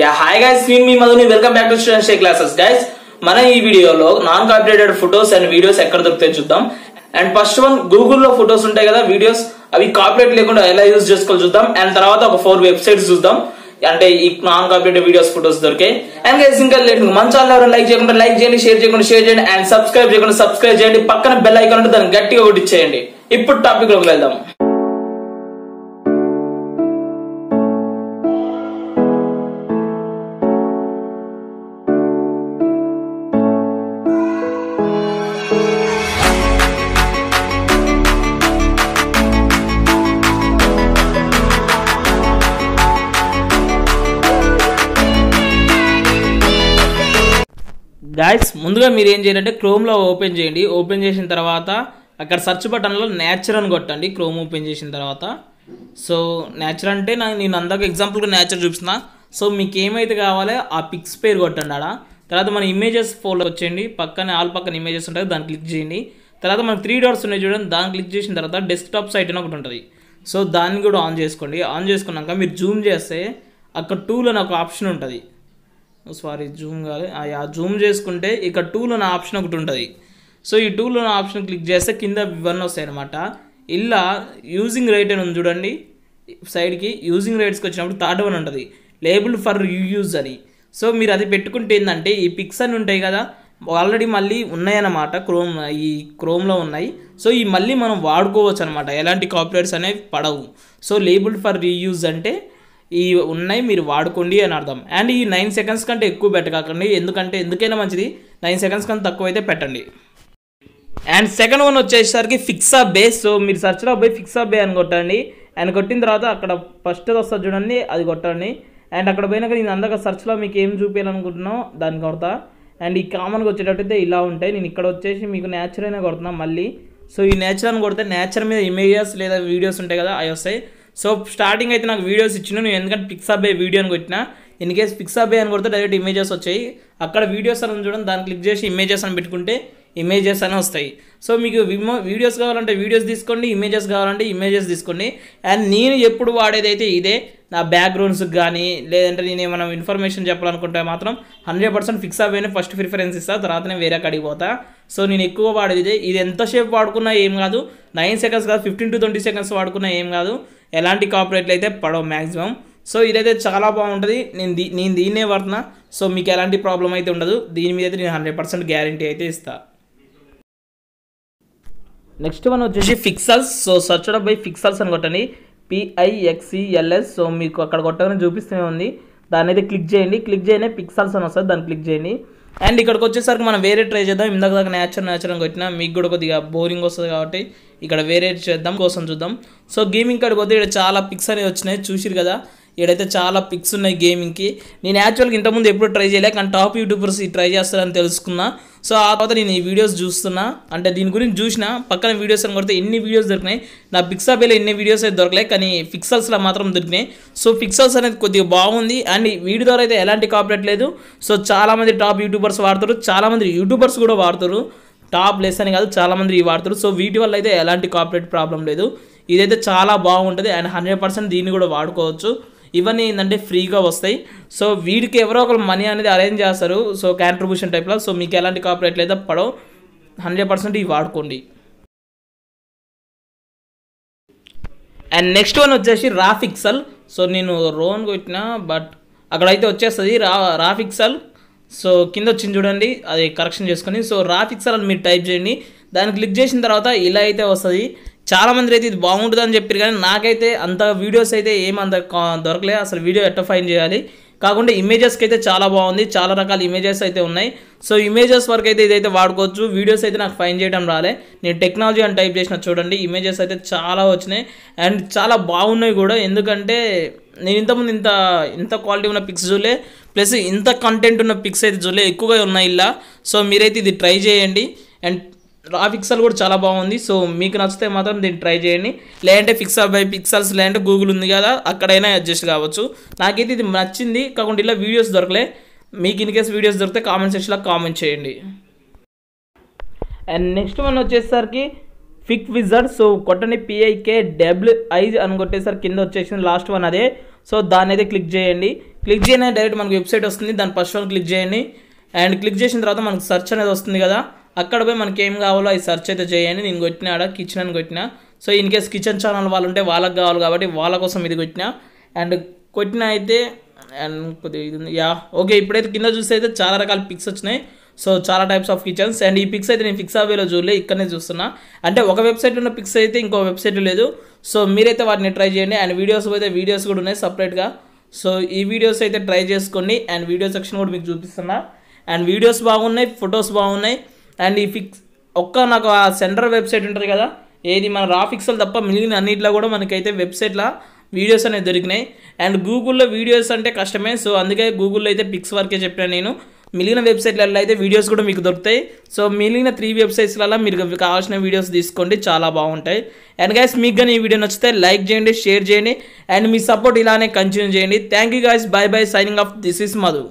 yeah hi guys screen మీ మధుని welcome back to student shay classes guys మన ఈ వీడియోలో non copyrighted photos and videos ఎక్కడ దొరుకుతాయి చూద్దాం అండ్ ఫస్ట్ వన్ గూగుల్లో ఫొటోస్ ఉంటాయి కదా వీడియోస్ అవి కాపీరేట్ లేకుండా ఎలా యూజ్ చేసుకోవాలి చూద్దాం అండ్ తర్వాత ఒక ఫోర్ వెబ్సైట్స్ చూద్దాం అంటే ఈ నాన్ కాపీరేటెడ్ వీడియోస్ ఫొటోస్ దొరికాయి అండ్ గైస్ ఇంకా లేట్ మన ఛానల్ ఎవరైనా లైక్ చేయకుండా లైక్ చేయండి షేర్ చేయకుండా షేర్ చేయండి అండ్ సబ్స్క్రైబ్ చేయకుండా సబ్స్క్రైబ్ చేయండి పక్కన బెల్ ఐకాన్ ఉంటే దాన్ని గట్టిగా ఒకటి ఇచ్చేయండి ఇప్పుడు టాపిక్ లోకి వెళ్దాం గాయస్ ముందుగా మీరు ఏం చేయాలంటే క్రోమ్లో ఓపెన్ చేయండి ఓపెన్ చేసిన తర్వాత అక్కడ సర్చ్ బటన్లో నేచర్ అని కొట్టండి క్రోమ్ ఓపెన్ చేసిన తర్వాత సో నేచర్ అంటే నాకు నేను అందాక ఎగ్జాంపుల్గా నేచర్ చూపిస్తున్నా సో మీకు ఏమైతే కావాలో ఆ పిక్స్ పేరు కొట్టండి ఆడ తర్వాత మన ఇమేజెస్ ఫోల్డర్ వచ్చేయండి పక్కనే ఆల్ పక్కన ఇమేజెస్ ఉంటాయి దాన్ని క్లిక్ చేయండి తర్వాత మనకు త్రీ డోర్స్ ఉన్నాయి చూడండి దాన్ని క్లిక్ చేసిన తర్వాత డెస్క్టాప్ సైట్ అని ఒకటి ఉంటుంది సో దాన్ని కూడా ఆన్ చేసుకోండి ఆన్ చేసుకున్నాక మీరు జూమ్ చేస్తే అక్కడ టూల్ అని ఒక ఆప్షన్ ఉంటుంది సారీ జూమ్ కాదు ఆ జూమ్ చేసుకుంటే ఇక్కడ టూల్ ఉన్న ఆప్షన్ ఒకటి ఉంటుంది సో ఈ టూలో ఉన్న ఆప్షన్ క్లిక్ చేస్తే కింద ఇవన్నీ వస్తాయి అనమాట ఇలా యూజింగ్ రైట్ అని ఉంది చూడండి సైడ్కి యూజింగ్ రైట్స్కి వచ్చినప్పుడు థర్డ్ వన్ ఉంటుంది లేబుల్ ఫర్ యూజ్ అని సో మీరు అది పెట్టుకుంటే ఏంటంటే ఈ పిక్స్ అని ఉంటాయి కదా ఆల్రెడీ మళ్ళీ ఉన్నాయన్నమాట క్రోమ్ ఈ క్రోమ్లో ఉన్నాయి సో ఈ మళ్ళీ మనం వాడుకోవచ్చు అనమాట ఎలాంటి కాపీరైట్స్ అనేవి పడవు సో లేబుల్ ఫర్ రీయూజ్ అంటే ఈ ఉన్నాయి మీరు వాడుకోండి అని అర్థం అండ్ ఈ నైన్ సెకండ్స్ కంటే ఎక్కువ పెట్టకండి ఎందుకంటే ఎందుకైనా మంచిది నైన్ సెకండ్స్ కంటే తక్కువ అయితే పెట్టండి అండ్ సెకండ్ వన్ వచ్చేసరికి ఫిక్సా బే సో మీరు సర్చ్లో పోయి ఫిక్సా బే అని కొట్టండి అండ్ కొట్టిన తర్వాత అక్కడ ఫస్ట్ వస్తుంది చూడండి అది కొట్టండి అండ్ అక్కడ పోయినాక నేను అందాక సర్చ్లో మీకు ఏం చూపించాలనుకుంటున్నాం దాన్ని కొడతా అండ్ ఈ కామన్గా వచ్చేటట్టు ఇలా ఉంటాయి నేను ఇక్కడ వచ్చేసి మీకు అయినా కొడుతున్నా మళ్ళీ సో ఈ న్యాచురల్ అని కొడితే న్యాచురల్ మీద ఇమేజెస్ లేదా వీడియోస్ ఉంటాయి కదా అవి వస్తాయి సో స్టార్టింగ్ అయితే నాకు వీడియోస్ ఇచ్చిన నేను ఎందుకంటే పిక్సాబే వీడియో అని కొట్టిన ఇన్ కేస్ పిక్సాబే అని కొడితే డైరెక్ట్ ఇమేజెస్ వచ్చాయి అక్కడ వీడియోస్ అని చూడండి దాన్ని క్లిక్ చేసి ఇమేజెస్ అని పెట్టుకుంటే ఇమేజెస్ అని వస్తాయి సో మీకు వీడియోస్ కావాలంటే వీడియోస్ తీసుకోండి ఇమేజెస్ కావాలంటే ఇమేజెస్ తీసుకోండి అండ్ నేను ఎప్పుడు వాడేదైతే ఇదే నా బ్యాక్గ్రౌండ్స్కి కానీ లేదంటే నేను ఏమైనా ఇన్ఫర్మేషన్ చెప్పాలనుకుంటే మాత్రం హండ్రెడ్ పర్సెంట్ ఫిక్స్ అవ్వనే ఫస్ట్ ప్రిఫరెన్స్ ఇస్తాను తర్వాతనే వేరే కడిగి పోతా సో నేను ఎక్కువ వాడేది ఇది ఎంతసేపు వాడుకున్నా ఏం కాదు నైన్ సెకండ్స్ కాదు ఫిఫ్టీన్ టు ట్వంటీ సెకండ్స్ వాడుకున్నా ఏం కాదు ఎలాంటి కాపరేట్లు అయితే పడవు మ్యాక్సిమం సో ఇదైతే చాలా బాగుంటుంది నేను దీ నేను దీన్నే వాడుతున్నా సో మీకు ఎలాంటి ప్రాబ్లం అయితే ఉండదు దీని మీద అయితే నేను హండ్రెడ్ పర్సెంట్ గ్యారంటీ అయితే ఇస్తాను నెక్స్ట్ వన్ వచ్చేసి Pixels so search by Pixels అని కొట్టండి పిఐఎక్సిఎల్ఎస్ e సో మీకు అక్కడ కొట్టగానే చూపిస్తూనే ఉంది దాని అయితే క్లిక్ చేయండి క్లిక్ చేయనే పిక్సల్స్ అని వస్తుంది దాన్ని క్లిక్ చేయండి అండ్ ఇక్కడికి వచ్చేసరికి మనం వేరే ట్రై చేద్దాం ఇందాక దాకా న్యాచురల్ న్యాచురల్గా కొట్టినా మీకు కూడా కొద్దిగా బోరింగ్ వస్తుంది కాబట్టి ఇక్కడ వేరే చేద్దాం కోసం చూద్దాం సో గేమింగ్ కాడికి పోతే ఇక్కడ చాలా పిక్స్ అనేవి వచ్చినాయి చూసిరు కదా ఇక్కడైతే చాలా పిక్స్ ఉన్నాయి గేమింగ్కి నేను యాక్చువల్గా ఇంతకుముందు ఎప్పుడు ట్రై చేయలే కానీ టాప్ యూట్యూబర్స్ ట్రై చేస్తారని తెలుసుకున్నా సో ఆ తర్వాత నేను ఈ వీడియోస్ చూస్తున్నా అంటే దీని గురించి చూసిన పక్కన వీడియోస్ అని కొడితే ఎన్ని వీడియోస్ దొరికినాయి నా పిక్సాబేలో ఎన్ని వీడియోస్ అయితే దొరకలే కానీ పిక్సల్స్లో మాత్రం దొరికినాయి సో పిక్సల్స్ అనేది కొద్దిగా బాగుంది అండ్ వీడియో ద్వారా అయితే ఎలాంటి కాపరేట్ లేదు సో చాలామంది టాప్ యూట్యూబర్స్ వాడతారు చాలామంది యూట్యూబర్స్ కూడా వాడతారు టాప్ లెస్ అని కాదు చాలామంది ఇవి వాడతారు సో వీటి వల్ల అయితే ఎలాంటి కాపరేట్ ప్రాబ్లం లేదు ఇదైతే చాలా బాగుంటుంది అండ్ హండ్రెడ్ పర్సెంట్ దీన్ని కూడా వాడుకోవచ్చు ఇవన్నీ ఏంటంటే ఫ్రీగా వస్తాయి సో వీడికి ఎవరో ఒకరు మనీ అనేది అరేంజ్ చేస్తారు సో కాంట్రిబ్యూషన్ టైప్లో సో మీకు ఎలాంటి కాపరేట్ లేదా పడవు హండ్రెడ్ పర్సెంట్ ఇవి వాడుకోండి అండ్ నెక్స్ట్ వన్ వచ్చేసి రాఫిక్సల్ సో నేను రోన్ కొట్టిన బట్ అక్కడైతే వచ్చేస్తుంది రా రాఫిక్సల్ సో కింద వచ్చింది చూడండి అది కరెక్షన్ చేసుకొని సో రాఫిక్సల్ అని మీరు టైప్ చేయండి దాన్ని క్లిక్ చేసిన తర్వాత ఇలా అయితే వస్తుంది చాలామంది అయితే ఇది బాగుంటుంది అని చెప్పారు కానీ నాకైతే అంత వీడియోస్ అయితే ఏమంత దొరకలేదు అసలు వీడియో ఎట్ట ఫైన్ చేయాలి కాకుండా ఇమేజెస్కి అయితే చాలా బాగుంది చాలా రకాల ఇమేజెస్ అయితే ఉన్నాయి సో ఇమేజెస్ వరకు అయితే ఇదైతే వాడుకోవచ్చు వీడియోస్ అయితే నాకు ఫైన్ చేయడం రాలే నేను టెక్నాలజీ అని టైప్ చేసిన చూడండి ఇమేజెస్ అయితే చాలా వచ్చినాయి అండ్ చాలా బాగున్నాయి కూడా ఎందుకంటే నేను ఇంతకుముందు ఇంత ఇంత క్వాలిటీ ఉన్న పిక్స్ చూలే ప్లస్ ఇంత కంటెంట్ ఉన్న పిక్స్ అయితే చూలే ఎక్కువగా ఉన్నాయి ఇలా సో మీరైతే ఇది ట్రై చేయండి అండ్ రా కూడా చాలా బాగుంది సో మీకు నచ్చితే మాత్రం దీన్ని ట్రై చేయండి లేదంటే పిక్సల్ బై పిక్సల్స్ లేదంటే గూగుల్ ఉంది కదా అక్కడైనా అడ్జస్ట్ కావచ్చు నాకైతే ఇది నచ్చింది కాకుండా ఇలా వీడియోస్ దొరకలే మీకు ఇన్ వీడియోస్ దొరికితే కామెంట్ సెక్షన్లో కామెంట్ చేయండి అండ్ నెక్స్ట్ వన్ వచ్చేసరికి ఫిక్ విజర్డ్ సో కొట్టని పిఐకే డబ్ల్యూ ఐ అని కొట్టేసరికి కింద వచ్చేసింది లాస్ట్ వన్ అదే సో దాన్ని అయితే క్లిక్ చేయండి క్లిక్ చేయడానికి డైరెక్ట్ మనకు వెబ్సైట్ వస్తుంది దాని ఫస్ట్ వన్ క్లిక్ చేయండి అండ్ క్లిక్ చేసిన తర్వాత మనకు సెర్చ్ అనేది వస్తుంది కదా అక్కడ పోయి మనకి ఏం కావాలో అది సెర్చ్ అయితే చేయండి నేను కొట్టిన ఆడ కిచెన్ అని కొట్టిన so in case kitchen channel వాళ్ళు ఉంటే వాళ్ళకి కావాలి కాబట్టి వాళ్ళ కోసం ఇది కొట్టిన అండ్ కొట్టిన అయితే అండ్ కొద్దిగా ఇది యా ఓకే ఇప్పుడైతే కింద చూస్తే అయితే చాలా రకాల పిక్స్ వచ్చినాయి సో చాలా టైప్స్ ఆఫ్ కిచెన్స్ అండ్ ఈ పిక్స్ అయితే నేను ఫిక్స్ అవ్వేలో చూడలే ఇక్కడనే చూస్తున్నా అంటే ఒక వెబ్సైట్ ఉన్న పిక్స్ అయితే ఇంకో వెబ్సైట్ లేదు సో మీరైతే వాటిని ట్రై చేయండి అండ్ వీడియోస్ అయితే వీడియోస్ కూడా ఉన్నాయి సపరేట్గా సో ఈ వీడియోస్ అయితే ట్రై చేసుకోండి అండ్ వీడియో సెక్షన్ కూడా మీకు చూపిస్తున్నా అండ్ వీడియోస్ బాగున్నాయి ఫొటోస్ బాగున్నాయి అండ్ ఈ ఫిక్స్ ఒక్క నాకు ఆ సెంటర్ వెబ్సైట్ ఉంటుంది కదా ఏది మన రా పిక్సెల్ తప్ప మిగిలిన అన్నిట్లో కూడా మనకైతే వెబ్సైట్లో వీడియోస్ అనేవి దొరికినాయి అండ్ గూగుల్లో వీడియోస్ అంటే కష్టమే సో అందుకే గూగుల్లో అయితే పిక్స్ వర్కే చెప్పాను నేను మిగిలిన వెబ్సైట్లలో అయితే వీడియోస్ కూడా మీకు దొరుకుతాయి సో మిగిలిన త్రీ వెబ్సైట్స్లలో మీరు కావాల్సిన వీడియోస్ తీసుకోండి చాలా బాగుంటాయి అండ్ గైస్ మీకు కానీ ఈ వీడియో నచ్చితే లైక్ చేయండి షేర్ చేయండి అండ్ మీ సపోర్ట్ ఇలానే కంటిన్యూ చేయండి thank you guys bye bye signing off this is Madhu